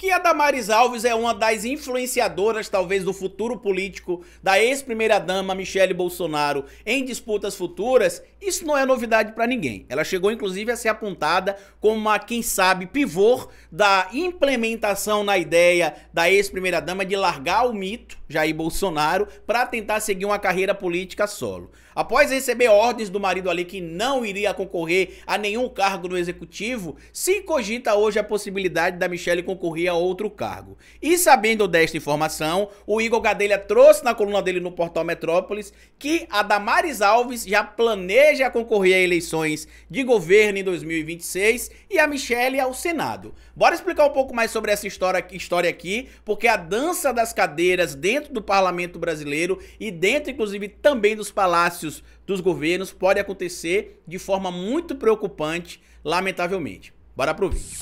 que a Damares Alves é uma das influenciadoras, talvez, do futuro político da ex-primeira-dama Michele Bolsonaro em disputas futuras, isso não é novidade para ninguém. Ela chegou, inclusive, a ser apontada como a, quem sabe, pivô da implementação na ideia da ex-primeira-dama de largar o mito, Jair Bolsonaro, para tentar seguir uma carreira política solo. Após receber ordens do marido ali que não iria concorrer a nenhum cargo no executivo, se cogita hoje a possibilidade da Michele concorrer outro cargo. E sabendo desta informação, o Igor Gadelha trouxe na coluna dele no portal Metrópolis que a Damares Alves já planeja concorrer a eleições de governo em 2026 e a Michele ao Senado. Bora explicar um pouco mais sobre essa história, história aqui, porque a dança das cadeiras dentro do parlamento brasileiro e dentro, inclusive, também dos palácios dos governos pode acontecer de forma muito preocupante, lamentavelmente. Bora pro vídeo.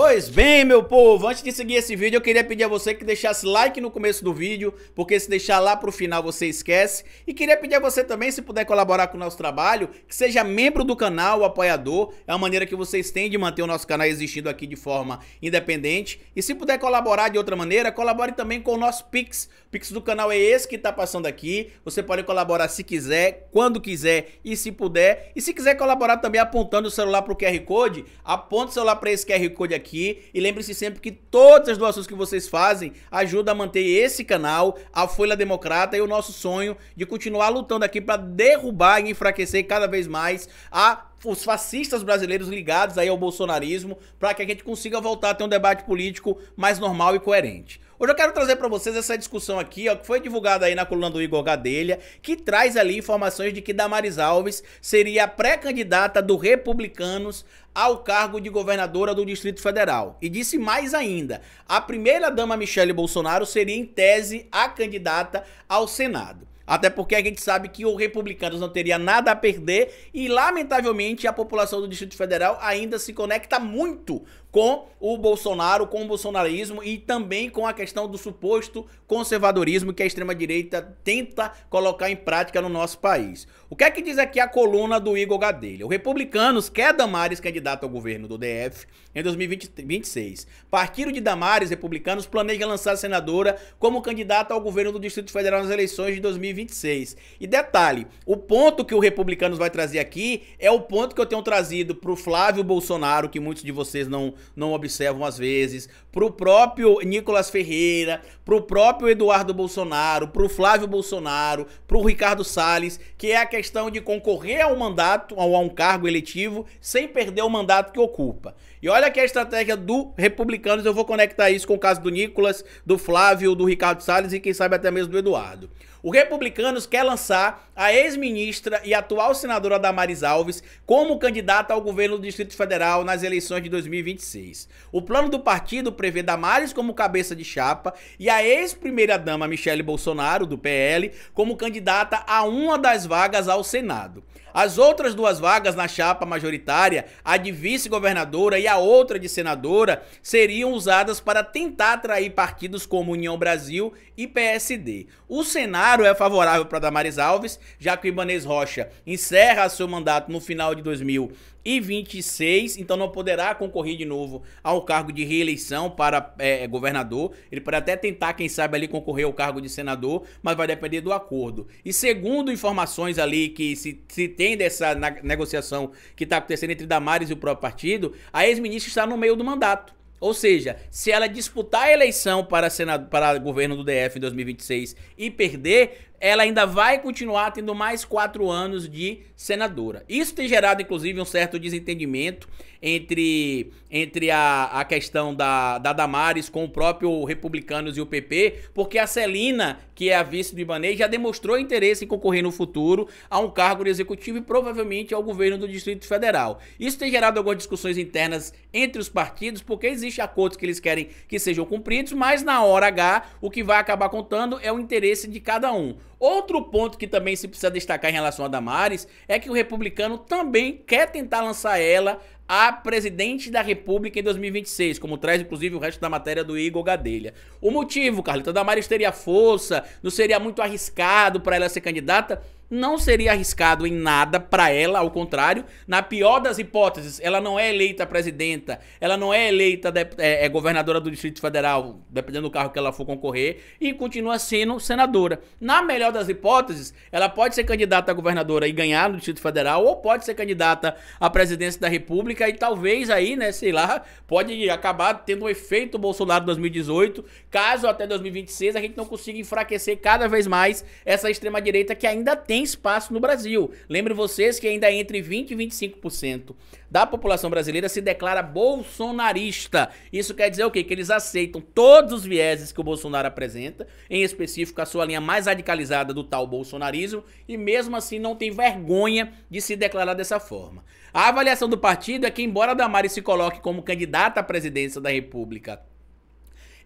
Pois bem, meu povo, antes de seguir esse vídeo, eu queria pedir a você que deixasse like no começo do vídeo, porque se deixar lá pro final você esquece. E queria pedir a você também, se puder colaborar com o nosso trabalho, que seja membro do canal, apoiador, é uma maneira que vocês têm de manter o nosso canal existindo aqui de forma independente. E se puder colaborar de outra maneira, colabore também com o nosso Pix. O Pix do canal é esse que tá passando aqui, você pode colaborar se quiser, quando quiser e se puder. E se quiser colaborar também apontando o celular pro QR Code, aponte o celular para esse QR Code aqui, aqui. E lembre-se sempre que todas as doações que vocês fazem ajudam a manter esse canal, a Folha Democrata e o nosso sonho de continuar lutando aqui para derrubar e enfraquecer cada vez mais a os fascistas brasileiros ligados aí ao bolsonarismo, para que a gente consiga voltar a ter um debate político mais normal e coerente. Hoje eu quero trazer para vocês essa discussão aqui, ó, que foi divulgada aí na coluna do Igor Gadelha, que traz ali informações de que Damaris Alves seria a pré-candidata do Republicanos ao cargo de governadora do Distrito Federal. E disse mais ainda, a primeira-dama Michele Bolsonaro seria, em tese, a candidata ao Senado. Até porque a gente sabe que o Republicanos não teria nada a perder e, lamentavelmente, a população do Distrito Federal ainda se conecta muito com o Bolsonaro, com o bolsonarismo e também com a questão do suposto conservadorismo que a extrema-direita tenta colocar em prática no nosso país. O que é que diz aqui a coluna do Igor Gadelha? O Republicanos quer Damares candidato ao governo do DF em 2026. Partido de Damares, Republicanos, planeja lançar a senadora como candidata ao governo do Distrito Federal nas eleições de 2026. 2026. E detalhe, o ponto que o Republicanos vai trazer aqui é o ponto que eu tenho trazido pro Flávio Bolsonaro, que muitos de vocês não, não observam às vezes, pro próprio Nicolas Ferreira, pro próprio Eduardo Bolsonaro, pro Flávio Bolsonaro, pro Ricardo Salles, que é a questão de concorrer ao mandato, a um cargo eletivo, sem perder o mandato que ocupa. E olha que a estratégia do Republicanos, eu vou conectar isso com o caso do Nicolas, do Flávio, do Ricardo Salles e quem sabe até mesmo do Eduardo. O Republicanos quer lançar a ex-ministra e atual senadora Damares Alves como candidata ao governo do Distrito Federal nas eleições de 2026. O plano do partido prevê Damares como cabeça de chapa e a ex-primeira-dama Michele Bolsonaro, do PL, como candidata a uma das vagas ao Senado. As outras duas vagas na chapa majoritária, a de vice-governadora e a outra de senadora, seriam usadas para tentar atrair partidos como União Brasil e PSD. O cenário é favorável para Damares Alves, já que o Ibanez Rocha encerra seu mandato no final de 2000 e 26, então não poderá concorrer de novo ao cargo de reeleição para é, governador. Ele pode até tentar, quem sabe, ali concorrer ao cargo de senador, mas vai depender do acordo. E segundo informações ali que se, se tem dessa negociação que está acontecendo entre Damares e o próprio partido, a ex-ministra está no meio do mandato. Ou seja, se ela disputar a eleição para, Senado, para governo do DF em 2026 e perder, ela ainda vai continuar tendo mais quatro anos de senadora. Isso tem gerado, inclusive, um certo desentendimento entre, entre a, a questão da, da Damares com o próprio Republicanos e o PP, porque a Celina, que é a vice do Ibanez, já demonstrou interesse em concorrer no futuro a um cargo de executivo e provavelmente ao governo do Distrito Federal. Isso tem gerado algumas discussões internas entre os partidos, porque existem acordos que eles querem que sejam cumpridos, mas na hora H, o que vai acabar contando é o interesse de cada um. Outro ponto que também se precisa destacar em relação a Damares é que o republicano também quer tentar lançar ela a presidente da República em 2026, como traz inclusive o resto da matéria do Igor Gadelha. O motivo, Carlita Damares teria força, não seria muito arriscado para ela ser candidata? não seria arriscado em nada para ela, ao contrário, na pior das hipóteses, ela não é eleita presidenta, ela não é eleita de, é, é governadora do Distrito Federal, dependendo do carro que ela for concorrer, e continua sendo senadora. Na melhor das hipóteses, ela pode ser candidata a governadora e ganhar no Distrito Federal, ou pode ser candidata à presidência da República e talvez aí, né, sei lá, pode acabar tendo um efeito Bolsonaro 2018, caso até 2026 a gente não consiga enfraquecer cada vez mais essa extrema-direita que ainda tem tem espaço no Brasil. Lembre vocês que ainda é entre 20 e 25% da população brasileira se declara bolsonarista. Isso quer dizer o quê? Que eles aceitam todos os vieses que o Bolsonaro apresenta, em específico a sua linha mais radicalizada do tal bolsonarismo, e mesmo assim não tem vergonha de se declarar dessa forma. A avaliação do partido é que, embora Damari se coloque como candidata à presidência da República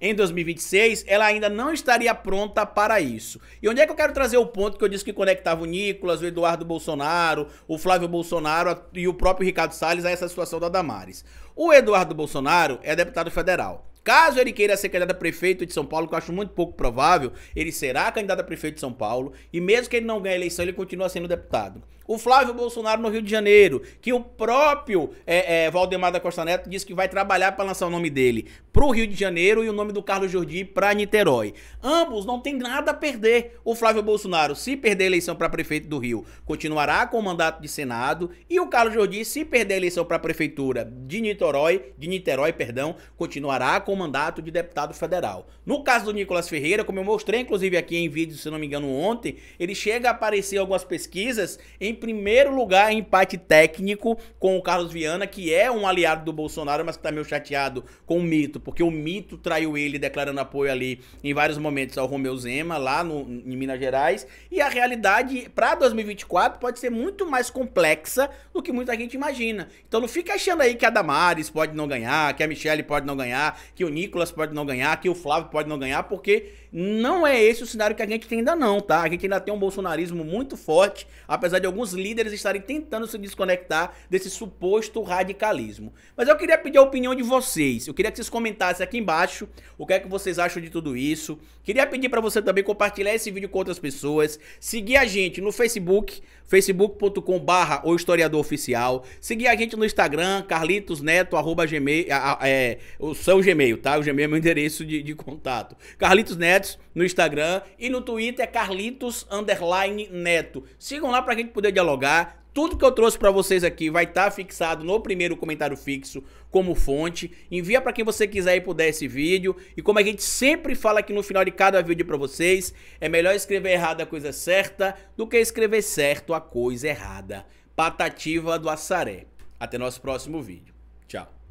em 2026, ela ainda não estaria pronta para isso. E onde é que eu quero trazer o ponto que eu disse que conectava o Nicolas, o Eduardo Bolsonaro, o Flávio Bolsonaro e o próprio Ricardo Salles a essa situação da Damares? O Eduardo Bolsonaro é deputado federal. Caso ele queira ser candidato a prefeito de São Paulo, que eu acho muito pouco provável, ele será candidato a prefeito de São Paulo, e mesmo que ele não ganhe a eleição, ele continua sendo deputado o Flávio Bolsonaro no Rio de Janeiro, que o próprio é, é, Valdemar da Costa Neto disse que vai trabalhar para lançar o nome dele para o Rio de Janeiro e o nome do Carlos Jordi para Niterói. Ambos não têm nada a perder. O Flávio Bolsonaro, se perder a eleição para prefeito do Rio, continuará com o mandato de Senado e o Carlos Jordi, se perder a eleição para prefeitura de Niterói, de Niterói, perdão, continuará com o mandato de deputado federal. No caso do Nicolas Ferreira, como eu mostrei inclusive aqui em vídeo, se não me engano, ontem, ele chega a aparecer algumas pesquisas em primeiro lugar empate técnico com o Carlos Viana, que é um aliado do Bolsonaro, mas que tá meio chateado com o Mito, porque o Mito traiu ele declarando apoio ali em vários momentos ao Romeu Zema, lá no, em Minas Gerais. E a realidade para 2024 pode ser muito mais complexa do que muita gente imagina. Então não fica achando aí que a Damares pode não ganhar, que a Michelle pode não ganhar, que o Nicolas pode não ganhar, que o Flávio pode não ganhar, porque não é esse o cenário que a gente tem ainda não, tá? A gente ainda tem um bolsonarismo muito forte, apesar de alguns alguns líderes estarem tentando se desconectar desse suposto radicalismo. Mas eu queria pedir a opinião de vocês. Eu queria que vocês comentassem aqui embaixo o que é que vocês acham de tudo isso. Queria pedir para você também compartilhar esse vídeo com outras pessoas, seguir a gente no Facebook, facebook.com/barra o historiador oficial, seguir a gente no Instagram, Carlitos Neto arroba gmail, é, o seu Gmail, tá? O Gmail é meu endereço de, de contato. Carlitos Neto no Instagram e no Twitter é Carlitos underline Neto. Sigam lá para a gente poder dialogar. Tudo que eu trouxe para vocês aqui vai estar tá fixado no primeiro comentário fixo como fonte. Envia para quem você quiser e puder esse vídeo. E como a gente sempre fala aqui no final de cada vídeo para vocês, é melhor escrever errado a coisa certa do que escrever certo a coisa errada. Patativa do Assaré. Até nosso próximo vídeo. Tchau.